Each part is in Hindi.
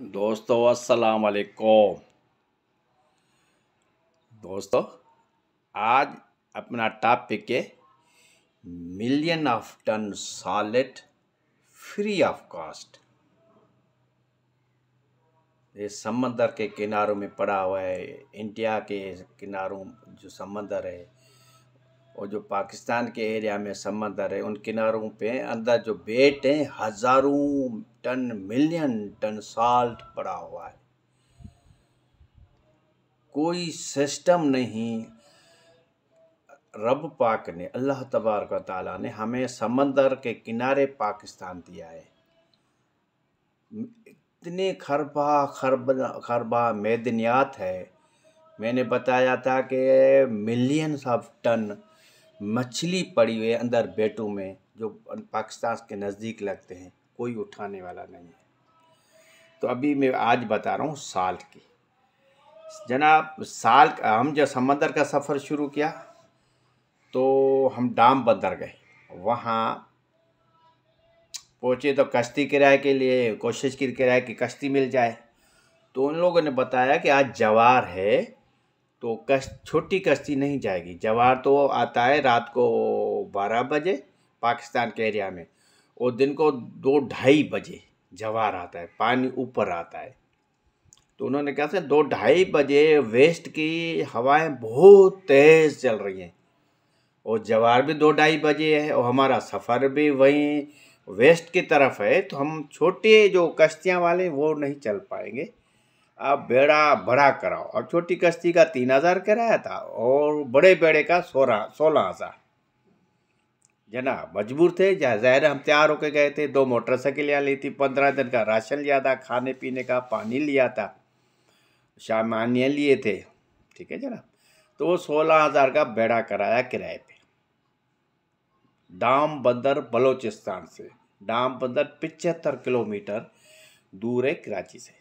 दोस्तों अस्सलाम वालेकुम दोस्तों आज अपना टॉपिक है million of ton solid free of cost ये समंदर के किनारों में पड़ा हुआ है इंडिया के किनारों जो समंदर है और जो पाकिस्तान के एरिया में समंदर है उन किनारों पे अंदर जो बेट है हज़ारों टन मिलियन टन साल्ट पड़ा हुआ है कोई सिस्टम नहीं रब पाक ने अल्लाह का ताली ने हमें समंदर के किनारे पाकिस्तान दिया है इतने खरबा खरब खरबा मैदनियात है मैंने बताया था कि मिलियन ऑफ टन मछली पड़ी हुई है अंदर बेटों में जो पाकिस्तान के नज़दीक लगते हैं कोई उठाने वाला नहीं है तो अभी मैं आज बता रहा हूँ साल की जनाब साल हम जब समंदर का सफ़र शुरू किया तो हम डाम बंदर गए वहाँ पहुँचे तो कश्ती किराए के लिए कोशिश की किराए की कश्ती मिल जाए तो उन लोगों ने बताया कि आज जवार है तो कश्त छोटी कश्ती नहीं जाएगी जवार तो आता है रात को बारह बजे पाकिस्तान के एरिया में और दिन को दो ढाई बजे जवार आता है पानी ऊपर आता है तो उन्होंने कहा था दो ढाई बजे वेस्ट की हवाएं बहुत तेज़ चल रही हैं और जवार भी दो ढाई बजे है और हमारा सफ़र भी वहीं वेस्ट की तरफ है तो हम छोटे जो कश्तियाँ वाले वो नहीं चल पाएंगे आप बेड़ा बड़ा कराओ और छोटी कश्ती का तीन हजार किराया था और बड़े बेड़े का सोलह सोलह हजार जना मजबूर थे जहर हम तैयार होके गए थे दो मोटरसाइकिल यहाँ ली थी पंद्रह दिन का राशन लिया था खाने पीने का पानी लिया था सामान्य लिए थे ठीक है जना तो वो सोलह हज़ार का बेड़ा कराया किराए पे डाम बंदर बलोचिस्तान से डाम बंदर पिचहत्तर किलोमीटर दूर है कराची से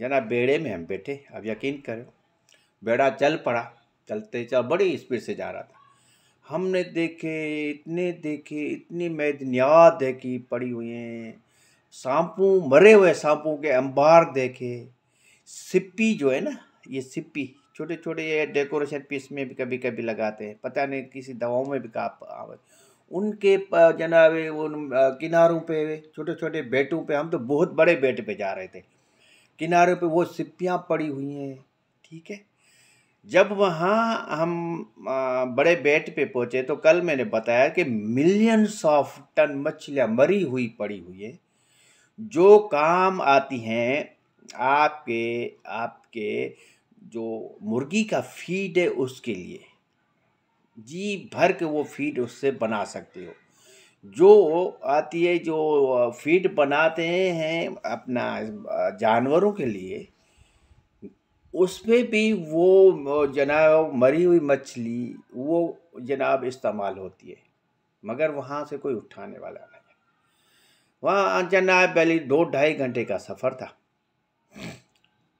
जना बेड़े में हम बैठे अब यकीन करो बेड़ा चल पड़ा चलते चल बड़ी स्पीड से जा रहा था हमने देखे इतने देखे इतनी मैदनियात देखी पड़ी हुई हैं सांपों मरे हुए सांपों के अंबार देखे सिप्पी जो है ना ये सिप्पी छोटे छोटे ये डेकोरेशन पीस में भी कभी कभी लगाते हैं पता नहीं किसी दवाओं में भी कहा उनके जनाब उन किनारों पे छोटे छोटे बेटों पे हम तो बहुत बड़े बेट पे जा रहे थे किनारे पे वो सिप्पियाँ पड़ी हुई हैं ठीक है जब वहाँ हम बड़े बेट पे पहुँचे तो कल मैंने बताया कि मिलियंस ऑफ टन मछलियाँ मरी हुई पड़ी हुई है जो काम आती हैं आपके आपके जो मुर्गी का फीड है उसके लिए जी भर के वो फीड उससे बना सकते हो जो आती है जो फीड बनाते हैं अपना जानवरों के लिए उसमें भी वो जनाब मरी हुई मछली वो जनाब इस्तेमाल होती है मगर वहाँ से कोई उठाने वाला नहीं है वहाँ जनाब पहले दो ढाई घंटे का सफ़र था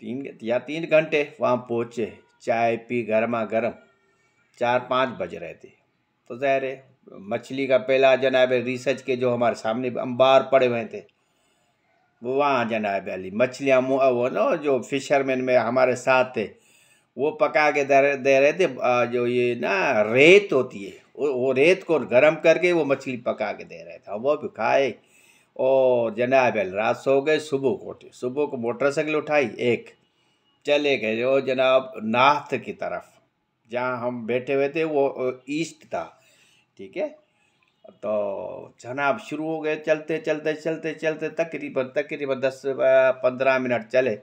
तीन या तीन घंटे वहाँ पहुँचे चाय पी गर्मा गर्म चार पाँच बज रहे थे तो ज़ाहिर है मछली का पहला जनाब रिसर्च के जो हमारे सामने अंबार पड़े हुए थे वो वहाँ जनाब अली मछलियाँ वो ना जो फिशरमैन में हमारे साथ थे वो पका के दे रहे थे जो ये ना रेत होती है वो रेत को गर्म करके वो मछली पका के दे रहे थे वो भी खाए और जनाब अली रात सो गए सुबह को उठे सुबह को मोटरसाइकिल उठाई एक चले गए वो जनाब नाथ की तरफ जहाँ हम बैठे हुए थे वो ईस्ट था ठीक है तो जनाब शुरू हो गए चलते चलते चलते चलते तकरीबन तकरीबन दस पंद्रह मिनट चले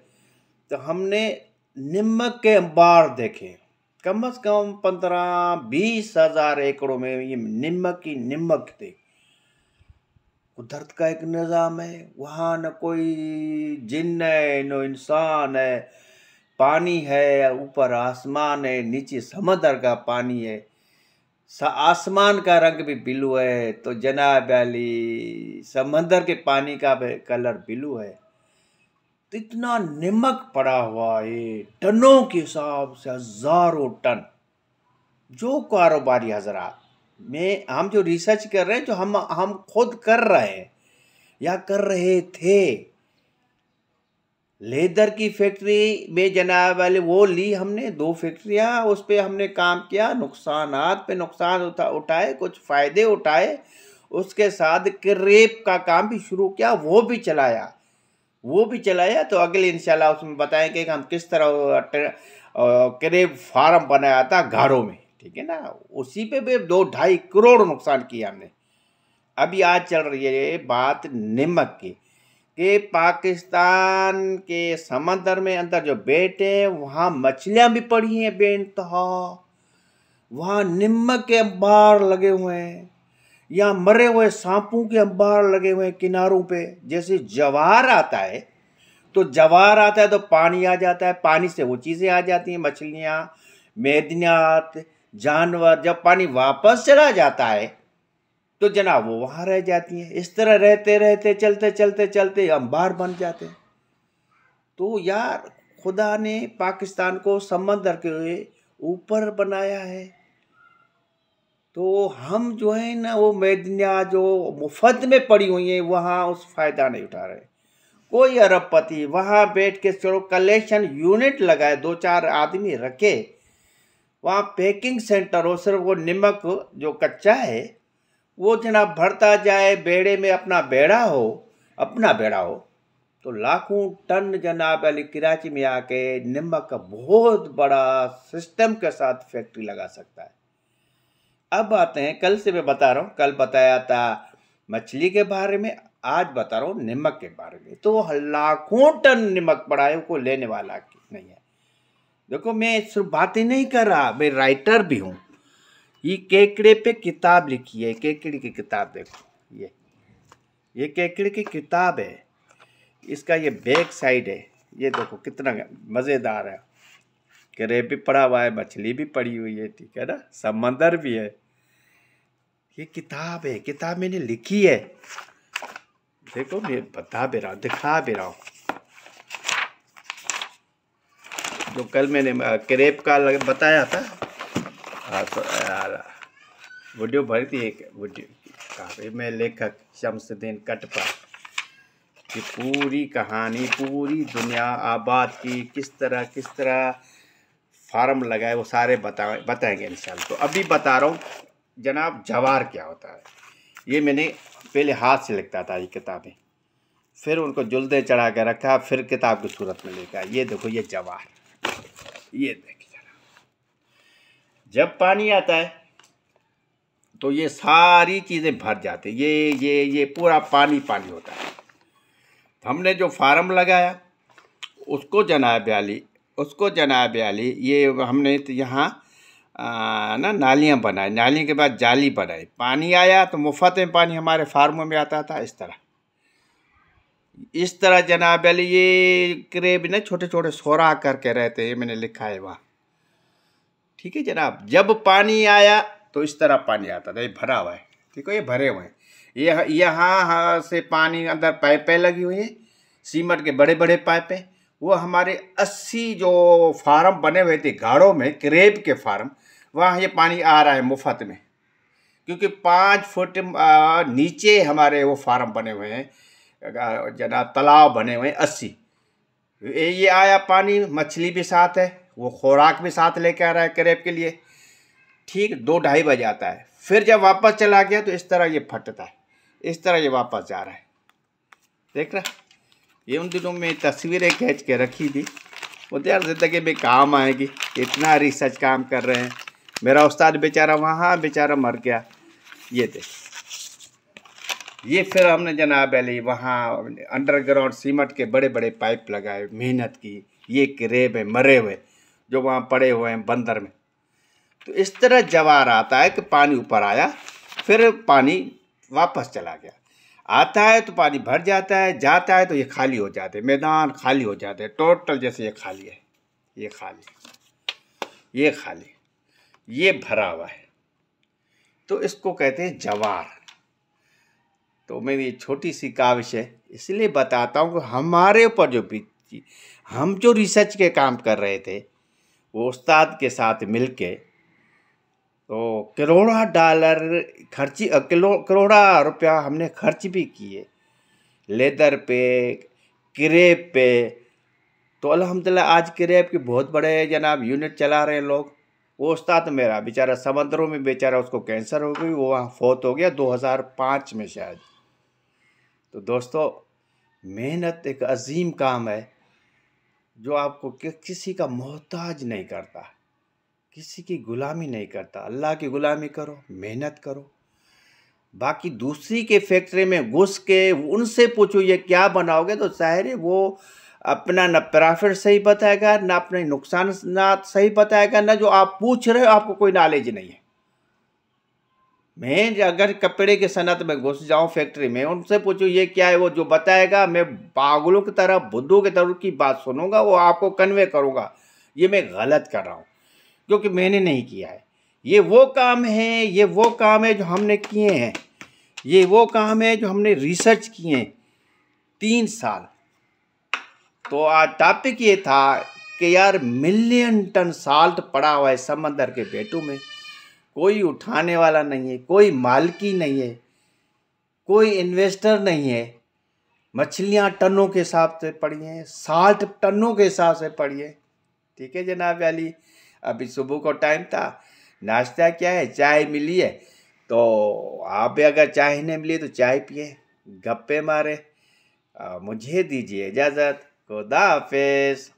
तो हमने नमक के अंबार देखे कम से कम पंद्रह बीस हज़ार एकड़ों में ये नमक ही नमक थे कुदरत का एक निज़ाम है वहाँ न कोई जिन है न इंसान है पानी है ऊपर आसमान है नीचे समंदर का पानी है आसमान का रंग भी बिलू है तो जनाब अली समंदर के पानी का भी कलर बिलू है तो इतना नमक पड़ा हुआ है टनों के हिसाब से हजारों टन जो कारोबारी हजरा में हम जो रिसर्च कर रहे हैं जो हम हम खुद कर रहे हैं या कर रहे थे लेदर की फैक्ट्री में जनाब वाले वो ली हमने दो फैक्ट्रियाँ उस पर हमने काम किया नुकसान पे नुकसान उठा उठाए कुछ फ़ायदे उठाए उसके साथ क्रेप का काम भी शुरू किया वो भी चलाया वो भी चलाया तो अगले इंशाल्लाह उसमें बताएंगे कि हम किस तरह क्रेप फार्म बनाया था घरों में ठीक है ना उसी पे भी दो ढाई करोड़ नुकसान किया हमने अभी आज चल रही है बात नमक की कि पाकिस्तान के समंदर में अंदर जो बेट है वहाँ मछलियाँ भी पड़ी हैं बेनतहा तो। वहाँ निमक के अंबार लगे हुए हैं या मरे हुए सांपों के अंबार लगे हुए हैं किनारों पे जैसे जवार आता है तो जवार आता है तो पानी आ जाता है पानी से वो चीज़ें आ जाती हैं मछलियाँ मेदनियात जानवर जब पानी वापस चला जाता है तो जनाब वो वहाँ रह जाती हैं इस तरह रहते रहते चलते चलते चलते अंबार बन जाते हैं तो यार खुदा ने पाकिस्तान को समंदर के ऊपर बनाया है तो हम जो है ना वो मैदनिया जो मुफ्त में पड़ी हुई हैं वहाँ उस फ़ायदा नहीं उठा रहे कोई अरबपति वहाँ बैठ के चलो कलेक्शन यूनिट लगाए दो चार आदमी रखे वहाँ पैकिंग सेंटर हो सिर्फ वो नमक जो कच्चा है वो जनाब भरता जाए बेड़े में अपना बेड़ा हो अपना बेड़ा हो तो लाखों टन जनाब अली कराची में आके नमक का बहुत बड़ा सिस्टम के साथ फैक्ट्री लगा सकता है अब आते हैं कल से मैं बता रहा हूँ कल बताया था मछली के बारे में आज बता रहा हूँ नमक के बारे में तो लाखों टन नमक है को लेने वाला नहीं है देखो मैं सिर्फ बातें नहीं कर रहा मैं राइटर भी हूँ ये केकड़े पे किताब लिखी है केकड़े की किताब देखो ये ये केकड़े की किताब है इसका ये बैक साइड है ये देखो कितना मज़ेदार है करे भी पड़ा हुआ है मछली भी पड़ी हुई है ठीक है ना समंदर भी है ये किताब है किताब मैंने लिखी है देखो मैं बता भी रहा हूँ दिखा भी रहा हूँ जो कल मैंने क्रेप का बताया था वीडियो भरी थी एक वीडियो काफ़ी में लेखक शमसुद्दीन कटपा की पूरी कहानी पूरी दुनिया आबाद की किस तरह किस तरह फार्म लगाए वो सारे बताए बताएंगे इंशाल्लाह तो अभी बता रहा हूँ जनाब जवार क्या होता है ये मैंने पहले हाथ से लिखता था ये किताबें फिर उनको जुल्दे चढ़ा के रखा फिर किताब की सूरत में लिखा ये देखो ये जवार ये देखो जब पानी आता है तो ये सारी चीज़ें भर जाती ये ये ये पूरा पानी पानी होता है तो हमने जो फार्म लगाया उसको जनाब ब्याली उसको जनाब ब्याली ये हमने तो यहाँ ना नालियाँ बनाई नालियों के बाद जाली बनाई पानी आया तो मुफ्त में पानी हमारे फार्मों में आता था इस तरह इस तरह जनाब अली ये करेब ना छोटे छोटे सोरा करके रहते हैं मैंने लिखा है वहाँ ठीक है जनाब जब पानी आया तो इस तरह पानी आता था ये भरा हुआ है ठीक है ये भरे हुए हैं यह यहाँ से पानी अंदर पाइपें लगी हुई हैं सीमेंट के बड़े बड़े पाइपें वो हमारे अस्सी जो फार्म बने हुए थे घाड़ों में क्रेब के फार्म वहाँ ये पानी आ रहा है मुफ्त में क्योंकि पाँच फुट नीचे हमारे वो फार्म बने हुए हैं जना तालाब बने हुए हैं अस्सी ये आया पानी मछली भी साथ है वो खुराक भी साथ लेके आ रहा है करेब के लिए ठीक दो ढाई बजे आता है फिर जब वापस चला गया तो इस तरह ये फटता है इस तरह ये वापस जा रहा है देख रहा ये उन दिनों में तस्वीरें खींच के रखी थी वो तो ज़िंदगी में काम आएगी इतना रिसर्च काम कर रहे हैं मेरा उस्ताद बेचारा वहाँ बेचारा मर गया ये देख ये फिर हमने जनाब अली वहाँ अंडरग्राउंड सीमेंट के बड़े बड़े पाइप लगाए मेहनत की ये करेब है मरे हुए जो वहाँ पड़े हुए हैं बंदर में तो इस तरह जवार आता है कि पानी ऊपर आया फिर पानी वापस चला गया आता है तो पानी भर जाता है जाता है तो ये खाली हो जाते हैं मैदान खाली हो जाते हैं टोटल जैसे ये खाली है ये खाली ये खाली ये भरा हुआ है तो इसको कहते हैं जवार तो मैं ये छोटी सी काविश है इसलिए बताता हूँ कि हमारे ऊपर जो बीती हम जो रिसर्च के काम कर रहे थे वो उस्ताद के साथ मिल के तो करोड़ा डॉलर खर्ची करोड़ा रुपया हमने खर्च भी किए लेदर पे क्रेप पे तो अलहमदिल्ला आज क्रेप के बहुत बड़े जनाब यूनिट चला रहे हैं लोग वो उस्ताद मेरा बेचारा समंदरों में बेचारा उसको कैंसर हो गई वो वहाँ फोत हो गया 2005 में शायद तो दोस्तों मेहनत एक अजीम काम है जो आपको किसी का मोहताज नहीं करता किसी की गुलामी नहीं करता अल्लाह की गुलामी करो मेहनत करो बाकी दूसरी के फैक्ट्री में घुस के उनसे पूछो ये क्या बनाओगे तो ज़ाहिर है वो अपना ना प्रॉफिट सही बताएगा ना अपने नुकसान ना सही बताएगा ना जो आप पूछ रहे हो आपको कोई नॉलेज नहीं है मैं अगर कपड़े के सनत में घुस जाऊं फैक्ट्री में उनसे पूछूं ये क्या है वो जो बताएगा मैं पागलों की तरह बुद्धों की तरह की बात सुनूंगा वो आपको कन्वे करूंगा ये मैं गलत कर रहा हूँ क्योंकि मैंने नहीं किया है ये वो काम है ये वो काम है जो हमने किए हैं ये वो काम है जो हमने रिसर्च किए हैं तीन साल तो आज टॉपिक ये था कि यार मिलियन टन साल्ट पड़ा हुआ है समंदर के बेटों में कोई उठाने वाला नहीं है कोई मालकी नहीं है कोई इन्वेस्टर नहीं है मछलियाँ टनों के हिसाब से पड़ी हैं साठ टनों के हिसाब से पड़ी है ठीक है जनाब अली अभी सुबह को टाइम था नाश्ता क्या है चाय मिली है तो आप अगर चाय नहीं मिली तो चाय पिए गप्पे मारे आ, मुझे दीजिए इजाज़त खुदा हाफिज़